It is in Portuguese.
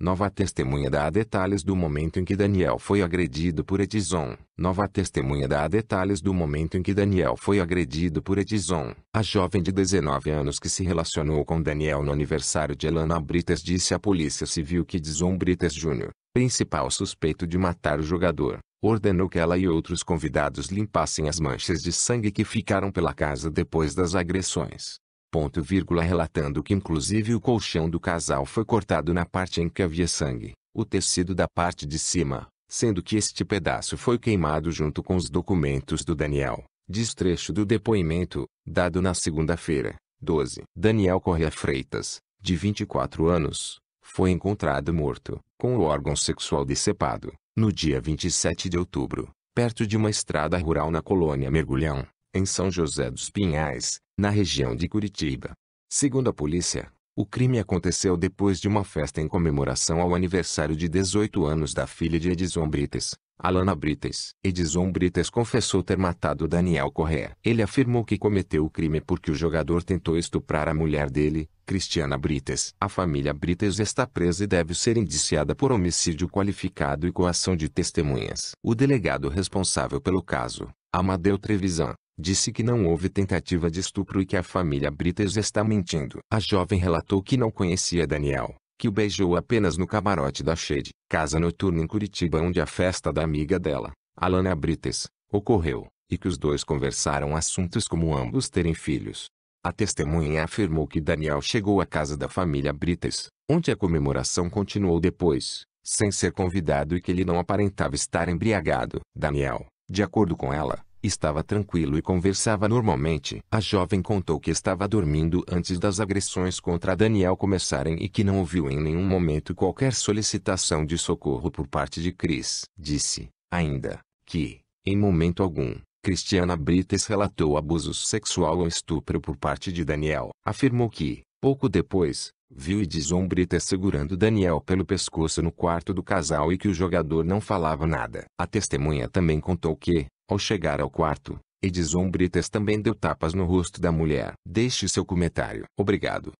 Nova testemunha dá detalhes do momento em que Daniel foi agredido por Edison. Nova testemunha dá detalhes do momento em que Daniel foi agredido por Edison. A jovem de 19 anos que se relacionou com Daniel no aniversário de Elana Brites disse à polícia civil que Edison Brites Jr., principal suspeito de matar o jogador, ordenou que ela e outros convidados limpassem as manchas de sangue que ficaram pela casa depois das agressões ponto vírgula relatando que inclusive o colchão do casal foi cortado na parte em que havia sangue, o tecido da parte de cima, sendo que este pedaço foi queimado junto com os documentos do Daniel. Diz trecho do depoimento, dado na segunda-feira, 12. Daniel Correa Freitas, de 24 anos, foi encontrado morto, com o órgão sexual decepado, no dia 27 de outubro, perto de uma estrada rural na colônia Mergulhão, em São José dos Pinhais, na região de Curitiba. Segundo a polícia, o crime aconteceu depois de uma festa em comemoração ao aniversário de 18 anos da filha de Edison Brites, Alana Brites. Edison Brites confessou ter matado Daniel Correa. Ele afirmou que cometeu o crime porque o jogador tentou estuprar a mulher dele, Cristiana Brites. A família Brites está presa e deve ser indiciada por homicídio qualificado e coação de testemunhas. O delegado responsável pelo caso, Amadeu Trevisan, Disse que não houve tentativa de estupro e que a família Brites está mentindo. A jovem relatou que não conhecia Daniel, que o beijou apenas no camarote da Shade, casa noturna em Curitiba onde a festa da amiga dela, Alana Brites, ocorreu, e que os dois conversaram assuntos como ambos terem filhos. A testemunha afirmou que Daniel chegou à casa da família Brites, onde a comemoração continuou depois, sem ser convidado e que ele não aparentava estar embriagado. Daniel, de acordo com ela, Estava tranquilo e conversava normalmente. A jovem contou que estava dormindo antes das agressões contra Daniel começarem e que não ouviu em nenhum momento qualquer solicitação de socorro por parte de Cris. Disse, ainda, que, em momento algum, Cristiana Brites relatou abuso sexual ou estupro por parte de Daniel. Afirmou que, pouco depois, viu Edison Brites segurando Daniel pelo pescoço no quarto do casal e que o jogador não falava nada. A testemunha também contou que, ao chegar ao quarto, Edison Brites também deu tapas no rosto da mulher. Deixe seu comentário. Obrigado.